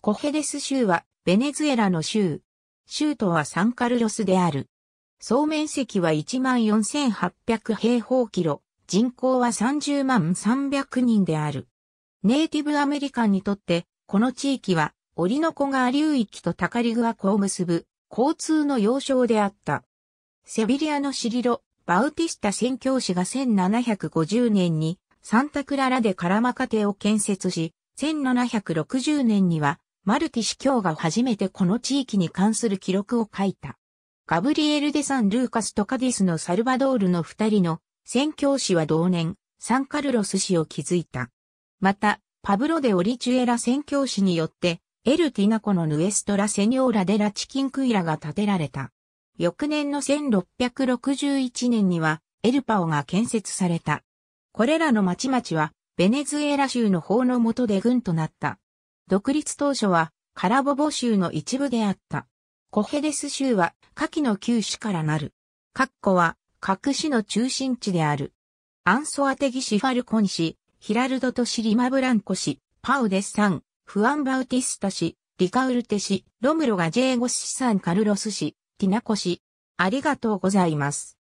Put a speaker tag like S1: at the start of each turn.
S1: コヘレス州はベネズエラの州。州都はサンカルロスである。総面積は14,800平方キロ、人口は30万300人である。ネイティブアメリカンにとって、この地域は、オリノコ川流域とタカリグア湖を結ぶ、交通の要衝であった。セビリアのシリロ、バウティスタ宣教師が1750年に、サンタクララでカラマカテを建設し、1760年には、マルティ司教が初めてこの地域に関する記録を書いた。ガブリエル・デ・サン・ルーカスとカディスのサルバドールの二人の宣教師は同年、サンカルロス氏を築いた。また、パブロ・デ・オリチュエラ宣教師によって、エル・ティナコのヌエストラ・セニョーラ・デ・ラ・チキン・クイラが建てられた。翌年の1661年には、エルパオが建設された。これらの町々は、ベネズエラ州の法の下で軍となった。独立当初はカラボボ州の一部であった。コヘデス州は下記の旧市からなる。カッコは各市の中心地である。アンソアテギシファルコン市、ヒラルドとシリマブランコ市、パウデスサン、フアンバウティスタ市、リカウルテ市、ロムロガジェーゴス市サンカルロス市、ティナコ市。ありがとうございます。